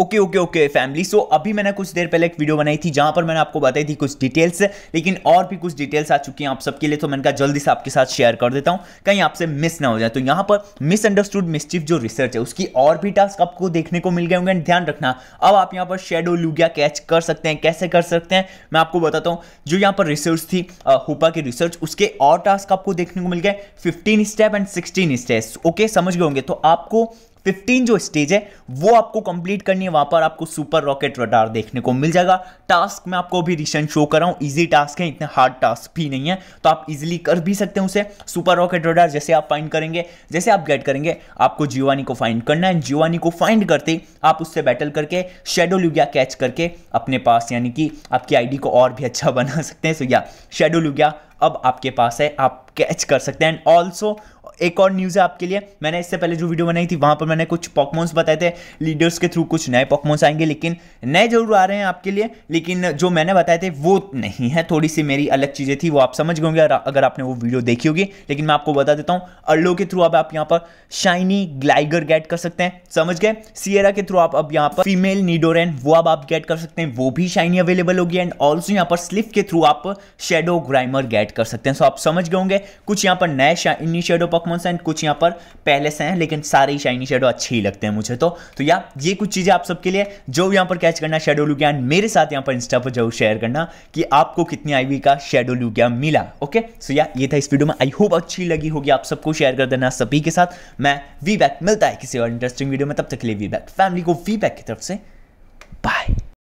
okay okay okay family so अभी मैंने कुछ देर पहले एक वीडियो बनाई थी जहां पर मैंने आपको बताई थी कुछ डिटेल्स लेकिन और भी कुछ डिटेल्स आ चुकी हैं आप सबके लिए तो मैंने कहा जल्दी से आपके साथ शेयर कर देता हूं कहीं आपसे मिस ना हो जाए तो यहां पर मिसअंडरस्टूड मिस्चिफ जो रिसर्च है उसकी और भी टास्क आपको देखने को मिल गए होंगे ध्यान रखना अब आप यहाँ पर शेडो लुगिया कैच कर सकते हैं कैसे कर सकते हैं मैं आपको बताता हूँ जो यहाँ पर रिसर्च थी हुपा की रिसर्च उसके और टास्क आपको देखने को मिल गए fifteen step and sixteen steps okay समझ गए होंगे तो आपको 15 जो स्टेज है वो आपको कंप्लीट करनी है वहां पर आपको सुपर रॉकेट रडार देखने को मिल जाएगा टास्क मैं आपको अभी रिसेंट शो कर रहा हूँ ईजी टास्क है इतने हार्ड टास्क भी नहीं है तो आप इजीली कर भी सकते हैं उसे सुपर रॉकेट रडार जैसे आप फाइंड करेंगे जैसे आप गेट करेंगे आपको जीवानी को फाइंड करना है जीवानी को फाइंड करते ही आप उससे बैटल करके शेडो लुगिया कैच करके अपने पास यानी कि आपकी आईडी को और भी अच्छा बना सकते हैं सो या शेडो लुगिया अब आपके पास है आप कैच कर सकते हैं एंड ऑल्सो एक और न्यूज़ है आपके लिए मैंने इससे पहले जो वीडियो बनाई थी वहाँ पर मैंने कुछ पॉकमोन्स बताए थे लीडर्स के थ्रू कुछ नए पॉकमोन्स आएंगे लेकिन नए जरूर आ रहे हैं आपके लिए लेकिन जो मैंने बताए थे वो नहीं है थोड़ी सी मेरी अलग चीज़ें थी वो आप समझ गए होंगे अगर आपने वो वीडियो देखी होगी लेकिन मैं आपको बता देता हूँ अल्लो के थ्रू अब आप यहाँ पर शाइनी ग्लाइगर गेट कर सकते हैं समझ गए सियरा के थ्रू आप अब यहाँ पर फीमेल नीडोरेन वो अब आप गेट कर सकते हैं वो भी शाइनी अवेलेबल होगी एंड ऑल्सो यहाँ पर स्लिफ के थ्रू आप शेडो ग्राइमर गेट ऐड कर सकते हैं सो आप समझ गए होंगे कुछ यहाँ पर नए शाइनी शेडो से एंड कुछ यहाँ पर पहले से हैं लेकिन सारे ही शाइनी शेडो अच्छे ही लगते हैं मुझे तो तो या ये कुछ चीज़ें आप सबके लिए जो यहाँ पर कैच करना शेडो लुगियान मेरे साथ यहाँ पर इंस्टा पर जरूर शेयर करना कि आपको कितनी आई का शेडो लुगियान मिला ओके सो या ये था इस वीडियो में आई होप अच्छी लगी होगी आप सबको शेयर कर देना सभी के साथ मैं वी मिलता है किसी और इंटरेस्टिंग वीडियो में तब तक के लिए वी फैमिली को वी की तरफ से